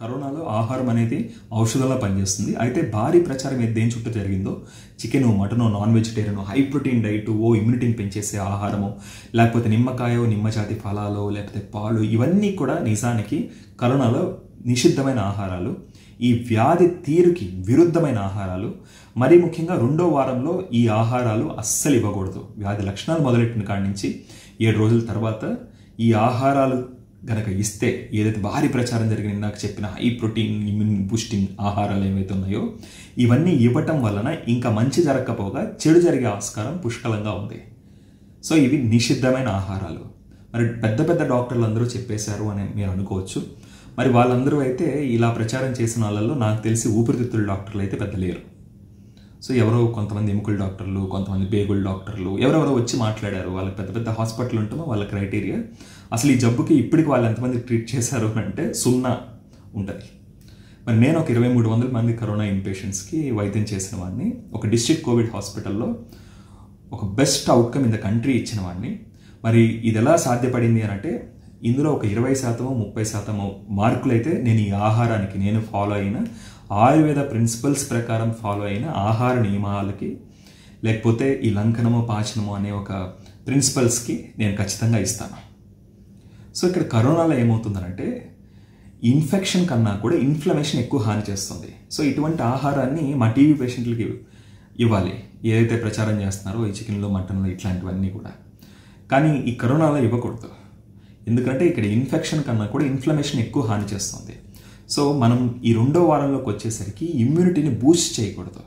కరోనాలో ఆహారం అనేది ఔషధంలా పనిచేస్తుంది అయితే భారీ ప్రచారం దేని చుట్టూ జరిగిందో chicken mutton non vegetarian high protein diet ఓ ఇమ్యూనిటీని పెంచేసే ఆహారము లేకపోతే నిమ్మకాయో నిమ్మజాతి ఫలాలు లేకపోతే పాలు ఇవన్నీ కూడా నిజానికి కరోనాలో నిషిద్ధమైన ఆహారాలు ఈ వ్యాధి తీరుకి విరుద్ధమైన ఆహారాలు మరీ ముఖ్యంగా రెండో వారంలో ఈ ఆహారాలు అస్సలు ఇవ్వకూడదు వ్యాధి లక్షణాలు మొదలెట్టిన కాడి నుంచి ఏడు రోజుల తర్వాత ఈ ఆహారాలు గనక ఇస్తే ఏదైతే భారీ ప్రచారం జరిగిన నాకు చెప్పిన హై ప్రోటీన్ ఇమ్యూన్ బూస్టింగ్ ఆహారాలు ఏవైతే ఉన్నాయో ఇవన్నీ ఇవ్వటం వలన ఇంకా మంచి జరగకపోగా చెడు జరిగే ఆస్కారం పుష్కలంగా ఉంది సో ఇవి నిషిద్ధమైన ఆహారాలు మరి పెద్ద పెద్ద డాక్టర్లు అందరూ చెప్పేశారు అని మీరు అనుకోవచ్చు మరి వాళ్ళందరూ అయితే ఇలా ప్రచారం చేసిన వాళ్ళల్లో నాకు తెలిసి ఊపిరితిత్తుల డాక్టర్లు అయితే పెద్ద లేరు సో ఎవరో కొంతమంది ఎముకల డాక్టర్లు కొంతమంది బేగుల డాక్టర్లు ఎవరెవరో వచ్చి మాట్లాడారు వాళ్ళకి పెద్ద పెద్ద హాస్పిటల్ ఉంటుందో వాళ్ళ క్రైటీరియా అసలు ఈ జబ్బుకి ఇప్పటికి వాళ్ళు ఎంతమంది ట్రీట్ చేశారు అంటే సున్నా ఉంటుంది మరి నేను ఒక ఇరవై మూడు వందల మంది కరోనా ఇన్పేషెంట్స్కి వైద్యం చేసిన వాడిని ఒక డిస్ట్రిక్ట్ కోవిడ్ హాస్పిటల్లో ఒక best outcome in the country ఇచ్చిన వాడిని మరి ఇది ఎలా సాధ్యపడింది అని అంటే ఇందులో ఒక ఇరవై శాతమో ముప్పై శాతమో మార్కులు అయితే నేను ఈ ఆహారానికి నేను ఫాలో అయిన ఆయుర్వేద ప్రిన్సిపల్స్ ప్రకారం ఫాలో అయిన ఆహార నియమాలకి లేకపోతే ఈ లంకనమో పాచనము అనే ఒక ప్రిన్సిపల్స్కి నేను ఖచ్చితంగా ఇస్తాను సో ఇక్కడ కరోనాలో ఏమవుతుందనంటే ఇన్ఫెక్షన్ కన్నా కూడా ఇన్ఫ్లమేషన్ ఎక్కువ హాని చేస్తుంది సో ఇటువంటి ఆహారాన్ని మా టీవీ పేషెంట్లకి ఇవ్వాలి ఏదైతే ప్రచారం చేస్తున్నారో ఈ చికెన్లో మటన్లో ఇట్లాంటివన్నీ కూడా కానీ ఈ కరోనాలో ఇవ్వకూడదు ఎందుకంటే ఇక్కడ ఇన్ఫెక్షన్ కన్నా కూడా ఇన్ఫ్లమేషన్ ఎక్కువ హాని చేస్తుంది సో మనం ఈ రెండో వారంలోకి వచ్చేసరికి ఇమ్యూనిటీని బూస్ట్ చేయకూడదు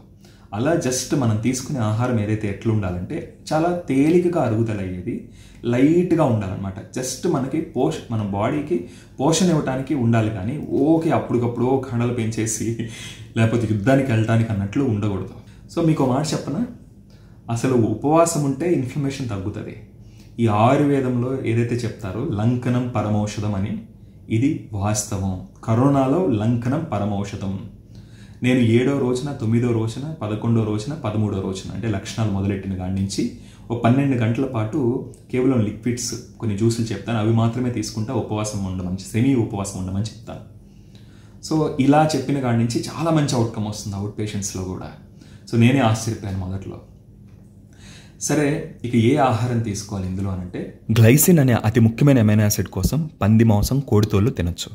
అలా జస్ట్ మనం తీసుకునే ఆహారం ఏదైతే ఎట్లా ఉండాలంటే చాలా తేలికగా అరుగుదల అయ్యేది లైట్గా ఉండాలన్నమాట జస్ట్ మనకి పోష మన బాడీకి పోషణ ఇవ్వటానికి ఉండాలి కానీ ఓకే అప్పటికప్పుడు కండలు పెంచేసి లేకపోతే యుద్ధానికి వెళ్ళటానికి అన్నట్లు ఉండకూడదు సో మీకు మాట చెప్పనా అసలు ఉపవాసం ఉంటే ఇన్ఫ్లమేషన్ తగ్గుతుంది ఈ ఆయుర్వేదంలో ఏదైతే చెప్తారో లంకనం పరమౌషధం అని ఇది వాస్తవం కరోనాలో లంకనం పరమౌషధం నేను ఏడో రోజున తొమ్మిదో రోజున పదకొండో రోజున పదమూడో రోజున అంటే లక్షణాలు మొదలెట్టిన కాడి నుంచి ఓ పన్నెండు గంటల పాటు కేవలం లిక్విడ్స్ కొన్ని జ్యూసులు చెప్తాను అవి మాత్రమే తీసుకుంటా ఉపవాసం ఉండమని సెమీ ఉపవాసం ఉండమని చెప్తాను సో ఇలా చెప్పిన కాడి నుంచి చాలా మంచి అవుట్కమ్ వస్తుంది అవుట్ పేషెంట్స్లో కూడా సో నేనే ఆశ్చర్యపోయాను మొదట్లో సరే ఇక ఏ ఆహారం తీసుకోవాలి ఇందులో అనంటే గ్లైసిన్ అనే అతి ముఖ్యమైన అమైనో యాసిడ్ కోసం పంది మాంసం కోడితోళ్ళు తినొచ్చు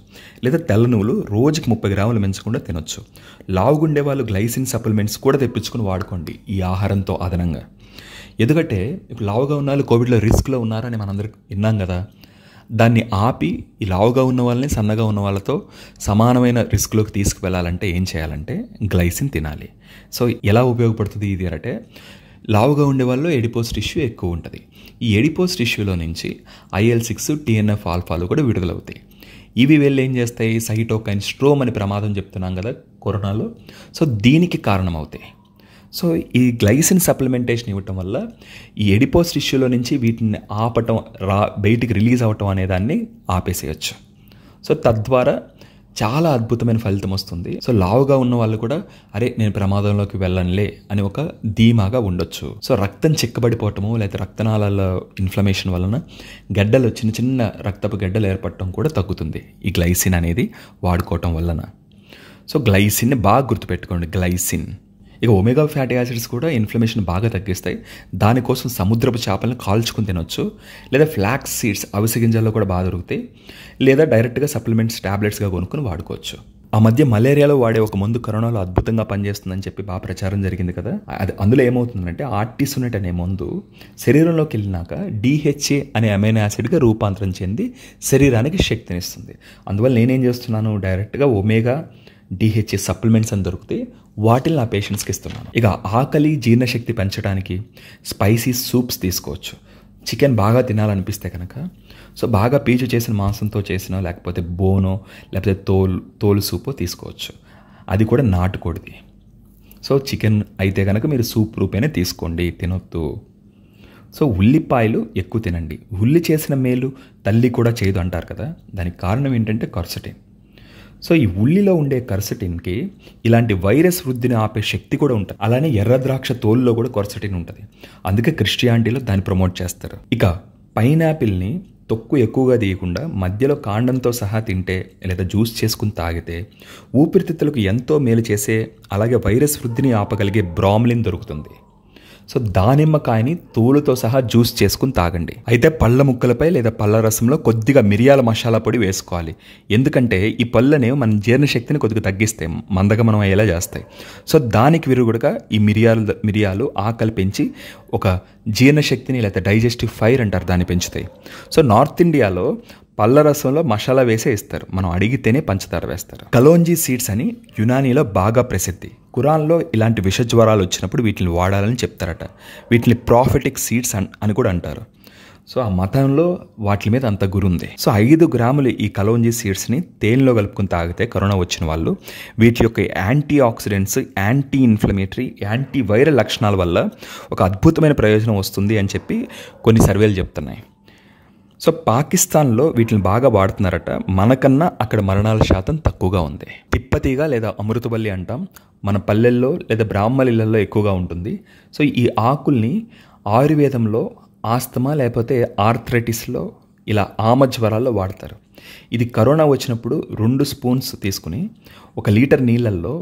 లేదా తెల్ల నువ్వులు రోజుకి ముప్పై గ్రాములు మించకుండా తినొచ్చు లావుగుండే వాళ్ళు గ్లైసిన్ సప్లిమెంట్స్ కూడా తెప్పించుకుని వాడుకోండి ఈ ఆహారంతో అదనంగా ఎందుకంటే ఇప్పుడు లావుగా ఉన్న వాళ్ళు కోవిడ్లో రిస్క్లో ఉన్నారని మనందరికి విన్నాం కదా దాన్ని ఆపి ఈ లావుగా ఉన్న వాళ్ళని సన్నగా ఉన్న వాళ్ళతో సమానమైన రిస్క్లోకి తీసుకువెళ్ళాలంటే ఏం చేయాలంటే గ్లైసిన్ తినాలి సో ఎలా ఉపయోగపడుతుంది ఇది అంటే లావుగా ఉండే వాళ్ళు ఎడిపోస్ టిష్యూ ఎక్కువ ఉంటుంది ఈ ఎడిపోస్ టిష్యూలో నుంచి ఐఎల్ సిక్స్ టీఎన్ఎఫ్ ఆల్ఫాలు కూడా విడుదలవుతాయి ఇవి వెళ్ళి ఏం చేస్తాయి సైటోకైన్ స్ట్రోమ్ అని ప్రమాదం చెప్తున్నాం కదా కరోనాలో సో దీనికి కారణమవుతాయి సో ఈ గ్లైసిన్ సప్లిమెంటేషన్ ఇవ్వటం వల్ల ఈ ఎడిపోస్ టిష్యూలో నుంచి వీటిని ఆపటం రా బయటికి రిలీజ్ అవ్వటం అనేదాన్ని ఆపేసేయచ్చు సో తద్వారా చాలా అద్భుతమైన ఫలితం వస్తుంది సో లావుగా ఉన్న వాళ్ళు కూడా అరే నేను ప్రమాదంలోకి వెళ్ళనులే అని ఒక ధీమాగా ఉండొచ్చు సో రక్తం చిక్కబడిపోవటము లేకపోతే రక్తనాళాల ఇన్ఫ్లమేషన్ వలన గడ్డలు చిన్న చిన్న రక్తపు గడ్డలు ఏర్పడటం కూడా తగ్గుతుంది ఈ గ్లైసిన్ అనేది వాడుకోవటం వలన సో గ్లైసిన్ని బాగా గుర్తుపెట్టుకోండి గ్లైసిన్ ఇక ఒమేగా ఫ్యాటీ యాసిడ్స్ కూడా ఇన్ఫ్లమేషన్ బాగా తగ్గిస్తాయి దానికోసం సముద్రపు చేపలను కాల్చుకుని తినొచ్చు లేదా ఫ్లాక్స్ సీడ్స్ అవిసె గింజల్లో కూడా బాగా దొరుకుతాయి లేదా డైరెక్ట్గా సప్లిమెంట్స్ ట్యాబ్లెట్స్గా కొనుక్కొని వాడుకోవచ్చు ఆ మధ్య మలేరియాలో వాడే ఒక మందు కరోనాలో అద్భుతంగా పనిచేస్తుందని చెప్పి బాగా ప్రచారం జరిగింది కదా అది అందులో ఏమవుతుందంటే ఆర్టిసునెట్ అనే మందు శరీరంలోకి వెళ్ళినాక డిహెచ్ఏ అనే అమైనో యాసిడ్గా రూపాంతరం చెంది శరీరానికి శక్తినిస్తుంది అందువల్ల నేనేం చేస్తున్నాను డైరెక్ట్గా ఒమేగా డిహెచ్ఏ సప్లిమెంట్స్ అని దొరికితే వాటిని నా పేషెంట్స్కి ఇస్తున్నాను ఇక ఆకలి జీర్ణశక్తి పెంచడానికి స్పైసీ సూప్స్ తీసుకోవచ్చు చికెన్ బాగా తినాలనిపిస్తే కనుక సో బాగా పీచు చేసిన మాంసంతో చేసిన లేకపోతే బోనో లేకపోతే తోలు తోలు సూపో తీసుకోవచ్చు అది కూడా నాటుకోడిది సో చికెన్ అయితే కనుక మీరు సూప్ రూపేనే తీసుకోండి తినొద్దు సో ఉల్లిపాయలు ఎక్కువ తినండి ఉల్లి చేసిన మేలు తల్లి కూడా చేయదు అంటారు కదా దానికి కారణం ఏంటంటే కర్సటిన్ సో ఈ ఉల్లిలో ఉండే కర్సటిన్కి ఇలాంటి వైరస్ వృద్ధిని ఆపే శక్తి కూడా ఉంటుంది అలానే ఎర్ర ద్రాక్ష తోలులో కూడా కొర్సటిన్ ఉంటుంది అందుకే క్రిస్టియానిటీలో దాన్ని ప్రమోట్ చేస్తారు ఇక పైనాపిల్ని తొక్కు ఎక్కువగా తీయకుండా మధ్యలో కాండంతో సహా తింటే లేదా జ్యూస్ చేసుకుని తాగితే ఊపిరితిత్తులకు ఎంతో మేలు చేసే అలాగే వైరస్ వృద్ధిని ఆపగలిగే బ్రామ్లిన్ దొరుకుతుంది సో దానిమ్మకాయని తోలుతో సహా జ్యూస్ చేసుకుని తాగండి అయితే పళ్ళ ముక్కలపై లేదా పళ్ళ రసంలో కొద్దిగా మిరియాల మసాలా పొడి వేసుకోవాలి ఎందుకంటే ఈ పళ్ళని మన జీర్ణశక్తిని కొద్దిగా తగ్గిస్తే మందగా మనం అయ్యేలా చేస్తాయి సో దానికి విరుగుడుగా ఈ మిరియాలు మిరియాలు ఆకలి పెంచి ఒక జీర్ణశక్తిని లేకపోతే డైజెస్టివ్ ఫైర్ అంటారు దాన్ని పెంచుతాయి సో నార్త్ ఇండియాలో పళ్ళ రసంలో మసాలా వేసే ఇస్తారు మనం అడిగితేనే పంచదార వేస్తారు కలోంజీ సీడ్స్ అని యునానీలో బాగా ప్రసిద్ధి కురాన్లో ఇలాంటి విష జ్వరాలు వచ్చినప్పుడు వీటిని వాడాలని చెప్తారట వీటిని ప్రాఫిటిక్ సీడ్స్ అని కూడా అంటారు సో ఆ మతంలో వాటి మీద అంత గురుంది సో ఐదు గ్రాములు ఈ కలోంజీ సీడ్స్ని తేనెలో కలుపుకుని తాగితే కరోనా వచ్చిన వాళ్ళు వీటి యొక్క anti oxidants anti inflammatory anti viral లక్షణాల వల్ల ఒక అద్భుతమైన ప్రయోజనం వస్తుంది అని చెప్పి కొన్ని సర్వేలు చెప్తున్నాయి సో పాకిస్తాన్లో వీటిని బాగా వాడుతున్నారట మనకన్నా అక్కడ మరణాల శాతం తక్కువగా ఉంది తిప్పతీగా లేదా అమృతబల్లి అంటాం మన పల్లెల్లో లేదా బ్రాహ్మణ ఇళ్లలో ఎక్కువగా ఉంటుంది సో ఈ ఆకుల్ని ఆయుర్వేదంలో ఆస్తమా లేకపోతే ఆర్థరైటిస్లో ఇలా ఆమ జ్వరాల్లో వాడతారు ఇది కరోనా వచ్చినప్పుడు రెండు స్పూన్స్ తీసుకుని ఒక లీటర్ నీళ్ళల్లో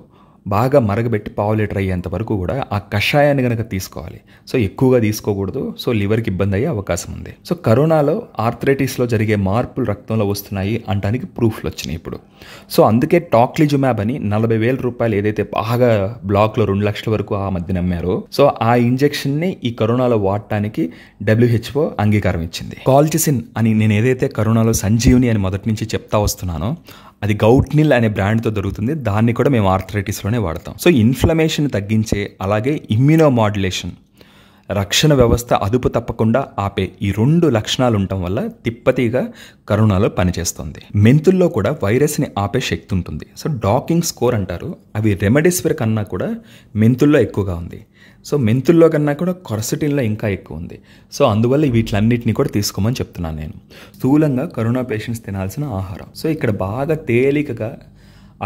బాగా మరగబెట్టి పావు లీటర్ అయ్యేంత వరకు కూడా ఆ కషాయాన్ని కనుక తీసుకోవాలి సో ఎక్కువగా తీసుకోకూడదు సో లివర్కి ఇబ్బంది అయ్యే అవకాశం ఉంది సో కరోనాలో ఆర్థరైటిస్లో జరిగే మార్పులు రక్తంలో వస్తున్నాయి అంటానికి ప్రూఫ్లు వచ్చినాయి ఇప్పుడు సో అందుకే టాక్లిజుమాబ్ అని నలభై వేల రూపాయలు ఏదైతే బాగా బ్లాక్లో రెండు లక్షల వరకు ఆ మధ్య నమ్మారో సో ఆ ఇంజెక్షన్ని ఈ కరోనాలో వాడటానికి డబ్ల్యూహెచ్ఓ అంగీకారం ఇచ్చింది కాల్చిసిన్ అని నేను ఏదైతే కరోనాలో సంజీవిని అని మొదటి నుంచి చెప్తా వస్తున్నానో అది గౌట్నిల్ అనే బ్రాండ్తో దొరుకుతుంది దాన్ని కూడా మేము ఆర్థరైటిస్లోనే వాడతాం సో ఇన్ఫ్లమేషన్ తగ్గించే అలాగే ఇమ్యూనో మాడ్యులేషన్ రక్షణ వ్యవస్థ అదుపు తప్పకుండా ఆపే ఈ రెండు లక్షణాలు ఉండటం వల్ల తిప్పతీగా కరోనాలో పనిచేస్తుంది మెంతుల్లో కూడా వైరస్ని ఆపే శక్తి ఉంటుంది సో డాకింగ్ స్కోర్ అంటారు అవి రెమెడీస్వర్ కన్నా కూడా మెంతుల్లో ఎక్కువగా ఉంది సో మెంతుల్లో కన్నా కూడా కొరసటిన్లో ఇంకా ఎక్కువ ఉంది సో అందువల్ల వీటిలన్నింటినీ కూడా తీసుకోమని చెప్తున్నాను నేను స్థూలంగా కరోనా పేషెంట్స్ తినాల్సిన ఆహారం సో ఇక్కడ బాగా తేలికగా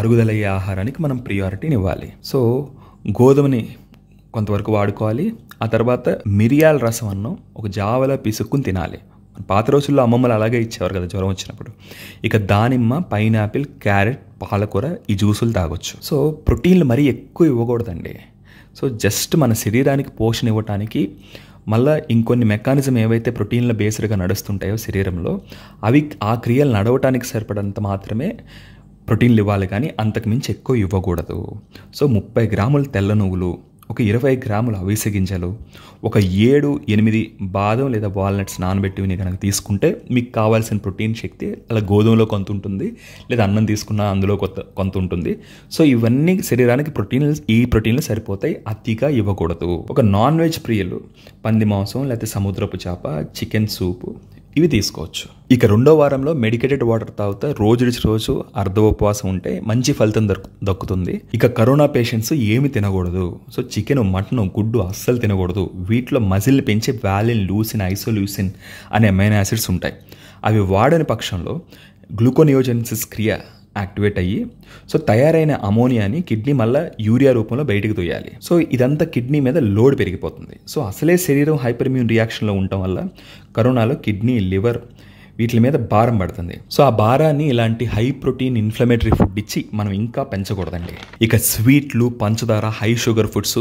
అరుగుదలయ్యే ఆహారానికి మనం ప్రియారిటీని ఇవ్వాలి సో గోధుమని కొంతవరకు వాడుకోవాలి ఆ తర్వాత మిరియాల రసం అన్నం ఒక జావలా పిసుక్కుని తినాలి పాత రోజుల్లో అమ్మమ్మలు అలాగే ఇచ్చేవారు కదా జ్వరం వచ్చినప్పుడు ఇక దానిమ్మ పైనాపిల్ క్యారెట్ పాలకూర ఈ జ్యూసులు తాగొచ్చు సో ప్రోటీన్లు మరీ ఎక్కువ ఇవ్వకూడదండి సో జస్ట్ మన శరీరానికి పోషణ ఇవ్వటానికి మళ్ళీ ఇంకొన్ని మెకానిజం ఏవైతే ప్రోటీన్ల బేస్డ్గా నడుస్తుంటాయో శరీరంలో అవి ఆ క్రియలు నడవటానికి సరిపడంత మాత్రమే ప్రోటీన్లు ఇవ్వాలి కానీ అంతకుమించి ఎక్కువ ఇవ్వకూడదు సో ముప్పై గ్రాముల తెల్ల నువ్వులు ఒక ఇరవై గ్రాముల అవిసె గింజలు ఒక ఏడు ఎనిమిది బాదం లేదా వాల్నట్స్ నానబెట్టివి కనుక తీసుకుంటే మీకు కావాల్సిన ప్రోటీన్ శక్తి అలా గోధుమలో కొంత ఉంటుంది లేదా అన్నం తీసుకున్న అందులో కొత్త కొంత ఉంటుంది సో ఇవన్నీ శరీరానికి ప్రోటీన్లు ఈ ప్రోటీన్లు సరిపోతాయి అతిగా ఇవ్వకూడదు ఒక నాన్ వెజ్ ప్రియులు పంది మాంసం లేకపోతే సముద్రపు చేప చికెన్ సూపు ఇవి తీసుకోవచ్చు ఇక రెండో వారంలో మెడికేటెడ్ వాటర్ తాగితే రోజు రోజు అర్ధ ఉపవాసం ఉంటే మంచి ఫలితం దక్కుతుంది ఇక కరోనా పేషెంట్స్ ఏమి తినకూడదు సో చికెన్ మటన్ గుడ్డు అస్సలు తినకూడదు వీటిలో మజిల్ పెంచే వ్యాలిన్ లూసిన్ ఐసోల్యూసిన్ అనే అమైనో యాసిడ్స్ ఉంటాయి అవి వాడని పక్షంలో గ్లూకోనియోజెన్సిస్ క్రియ యాక్టివేట్ అయ్యి సో తయారైన అమోనియాని కిడ్నీ మళ్ళీ యూరియా రూపంలో బయటికి తోయాలి సో ఇదంతా కిడ్నీ మీద లోడ్ పెరిగిపోతుంది సో అసలే శరీరం హైపర్ ఇమ్యూన్ రియాక్షన్లో ఉండటం వల్ల కరోనాలో కిడ్నీ లివర్ వీటి మీద భారం పడుతుంది సో ఆ భారాన్ని ఇలాంటి హై ప్రోటీన్ ఇన్ఫ్లమేటరీ ఫుడ్ ఇచ్చి మనం ఇంకా పెంచకూడదండి ఇక స్వీట్లు పంచదార high sugar foods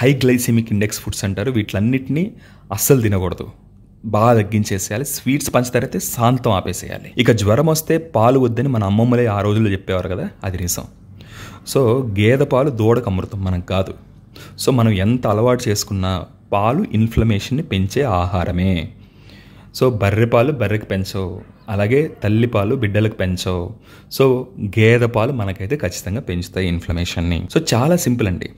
high glycemic index foods అంటారు వీటిలన్నింటినీ అస్సలు తినకూడదు బాగా తగ్గించేసేయాలి స్వీట్స్ పంచదార శాంతం ఆపేసేయాలి ఇక జ్వరం వస్తే పాలు వద్దని మన అమ్మమ్మలే ఆ రోజుల్లో చెప్పేవారు కదా అది నిజం సో గేదె పాలు దూడకు అమృతం మనకు కాదు సో మనం ఎంత అలవాటు చేసుకున్నా పాలు ఇన్ఫ్లమేషన్ని పెంచే ఆహారమే సో బర్రె పాలు బర్రెకి పెంచవు అలాగే తల్లిపాలు బిడ్డలకు పెంచవు సో గేదె పాలు మనకైతే ఖచ్చితంగా పెంచుతాయి ఇన్ఫ్లమేషన్ని సో చాలా సింపుల్ అండి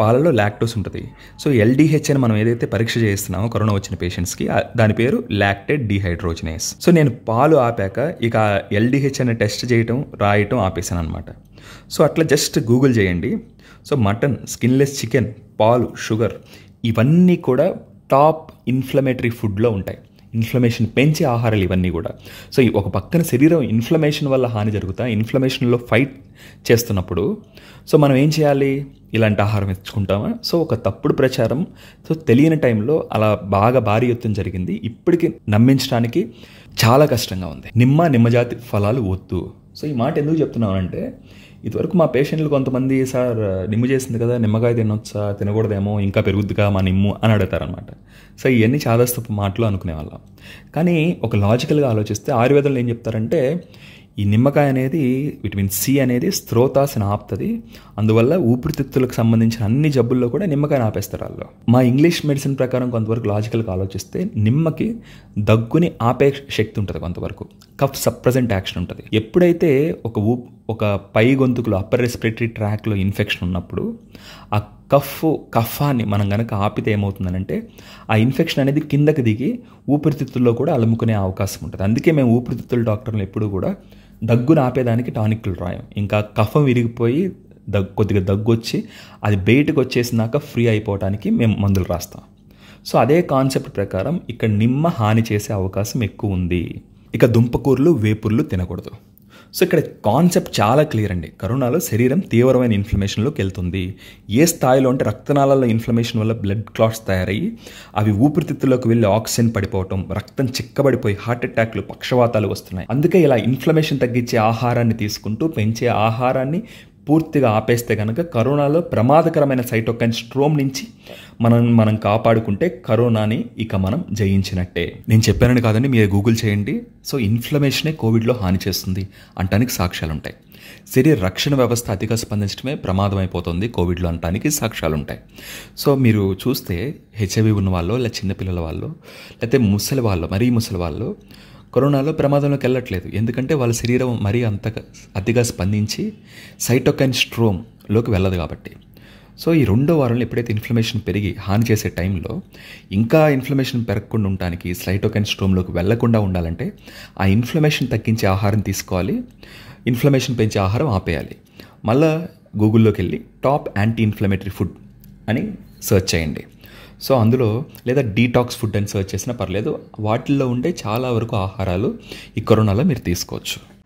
పాలలో లాక్టోస్ ఉంటుంది సో ఎల్డిహెచ్ అని మనం ఏదైతే పరీక్ష చేస్తున్నామో కరోనా వచ్చిన పేషెంట్స్కి దాని పేరు లాక్టెడ్ డిహైడ్రోజినేస్ సో నేను పాలు ఆపాక ఇక ఎల్డిహెచ్ అనే టెస్ట్ చేయటం రాయటం ఆపేశాను అనమాట సో అట్లా జస్ట్ గూగుల్ చేయండి సో మటన్ స్కిన్లెస్ చికెన్ పాలు షుగర్ ఇవన్నీ కూడా టాప్ ఇన్ఫ్లమేటరీ ఫుడ్లో ఉంటాయి ఇన్ఫ్లమేషన్ పెంచే ఆహారాలు ఇవన్నీ కూడా సో ఒక పక్కన శరీరం ఇన్ఫ్లమేషన్ వల్ల హాని జరుగుతా ఇన్ఫ్లమేషన్లో ఫైట్ చేస్తున్నప్పుడు సో మనం ఏం చేయాలి ఇలాంటి ఆహారం ఇచ్చుకుంటామా సో ఒక తప్పుడు ప్రచారం సో తెలియని టైంలో అలా బాగా భారీ ఎత్తున జరిగింది ఇప్పటికీ నమ్మించడానికి చాలా కష్టంగా ఉంది నిమ్మ నిమ్మజాతి ఫలాలు వద్దు సో ఈ మాట ఎందుకు చెప్తున్నామంటే ఇదివరకు మా పేషెంట్లు కొంతమంది సార్ నిమ్ము చేసింది కదా నిమ్మకాయ తినొచ్చా తినకూడదేమో ఇంకా పెరుగుద్దిగా మా నిమ్ము అని అడుగుతారనమాట సో ఇవన్నీ చాదస్తపు మాటలు అనుకునేవాళ్ళం కానీ ఒక లాజికల్గా ఆలోచిస్తే ఆయుర్వేదంలో ఏం చెప్తారంటే ఈ నిమ్మకాయ అనేది విటమిన్ సి అనేది స్త్రోతాస్ని ఆపుతుంది అందువల్ల ఊపిరితిత్తులకు సంబంధించిన అన్ని జబ్బుల్లో కూడా నిమ్మకాయ ఆపేస్తారు వాళ్ళు మా ఇంగ్లీష్ మెడిసిన్ ప్రకారం కొంతవరకు లాజికల్గా ఆలోచిస్తే నిమ్మకి దగ్గుని ఆపే శక్తి ఉంటుంది కొంతవరకు కఫ్ సప్రజెంట్ యాక్షన్ ఉంటుంది ఎప్పుడైతే ఒక ఊ ఒక పై గొంతుకులో అప్పర్ రెస్పిరేటరీ ట్రాక్లో ఇన్ఫెక్షన్ ఉన్నప్పుడు ఆ కఫ్ కఫాన్ని మనం కనుక ఆపితే ఏమవుతుందనంటే ఆ ఇన్ఫెక్షన్ అనేది కిందకి దిగి ఊపిరితిత్తుల్లో కూడా అలుముకునే అవకాశం ఉంటుంది అందుకే మేము ఊపిరితిత్తుల డాక్టర్లు ఎప్పుడూ కూడా దగ్గును ఆపేదానికి టానిక్లు రాయం ఇంకా కఫం విరిగిపోయి దగ్గు కొద్దిగా దగ్గు వచ్చి అది బయటకు వచ్చేసినాక ఫ్రీ అయిపోవడానికి మేము మందులు రాస్తాం సో అదే కాన్సెప్ట్ ప్రకారం ఇక్కడ నిమ్మ హాని చేసే అవకాశం ఎక్కువ ఉంది ఇక దుంపకూరలు వేపుర్లు తినకూడదు సో ఇక్కడ కాన్సెప్ట్ చాలా క్లియర్ అండి కరోనాలో శరీరం తీవ్రమైన ఇన్ఫ్లమేషన్లోకి వెళ్తుంది ఏ స్థాయిలో అంటే రక్తనాళాల్లో ఇన్ఫ్లమేషన్ వల్ల బ్లడ్ క్లాట్స్ తయారయ్యి అవి ఊపిరితిత్తులోకి వెళ్ళి ఆక్సిజన్ పడిపోవటం రక్తం చిక్కబడిపోయి హార్ట్ అటాక్లు పక్షవాతాలు వస్తున్నాయి అందుకే ఇలా ఇన్ఫ్లమేషన్ తగ్గించే ఆహారాన్ని తీసుకుంటూ పెంచే ఆహారాన్ని పూర్తిగా ఆపేస్తే కనుక కరోనాలో ప్రమాదకరమైన సైటోకైన్ స్ట్రోమ్ నుంచి మనం మనం కాపాడుకుంటే కరోనాని ఇక మనం జయించినట్టే నేను చెప్పానని కాదండి మీరు గూగుల్ చేయండి సో ఇన్ఫ్లమేషనే కోవిడ్లో హాని చేస్తుంది అంటానికి సాక్ష్యాలు ఉంటాయి శరీర రక్షణ వ్యవస్థ అతిగా స్పందించడమే ప్రమాదం అయిపోతుంది కోవిడ్లో అంటానికి సాక్ష్యాలు ఉంటాయి సో మీరు చూస్తే హెచ్ఐవి ఉన్న వాళ్ళు లేదా చిన్నపిల్లల వాళ్ళు లేకపోతే ముసలి వాళ్ళు మరీ ముసలి వాళ్ళు కరోనాలో ప్రమాదంలోకి వెళ్ళట్లేదు ఎందుకంటే వాళ్ళ శరీరం మరీ అంత అతిగా స్పందించి సైటోకైన్ స్ట్రోమ్లోకి వెళ్ళదు కాబట్టి సో ఈ రెండో వారంలో ఎప్పుడైతే ఇన్ఫ్లమేషన్ పెరిగి హాని చేసే టైంలో ఇంకా ఇన్ఫ్లమేషన్ పెరగకుండా ఉండడానికి సైటోకైన్ స్ట్రోమ్లోకి వెళ్లకుండా ఉండాలంటే ఆ ఇన్ఫ్లమేషన్ తగ్గించే ఆహారం తీసుకోవాలి ఇన్ఫ్లమేషన్ పెంచే ఆహారం ఆపేయాలి మళ్ళా గూగుల్లోకి వెళ్ళి టాప్ యాంటీ ఇన్ఫ్లమేటరీ ఫుడ్ అని సెర్చ్ చేయండి సో అందులో లేదా డీటాక్స్ ఫుడ్ అని సర్చ్ చేసినా పర్లేదు వాటిల్లో ఉండే చాలా వరకు ఆహారాలు ఈ కరోనాలో మీరు తీసుకోవచ్చు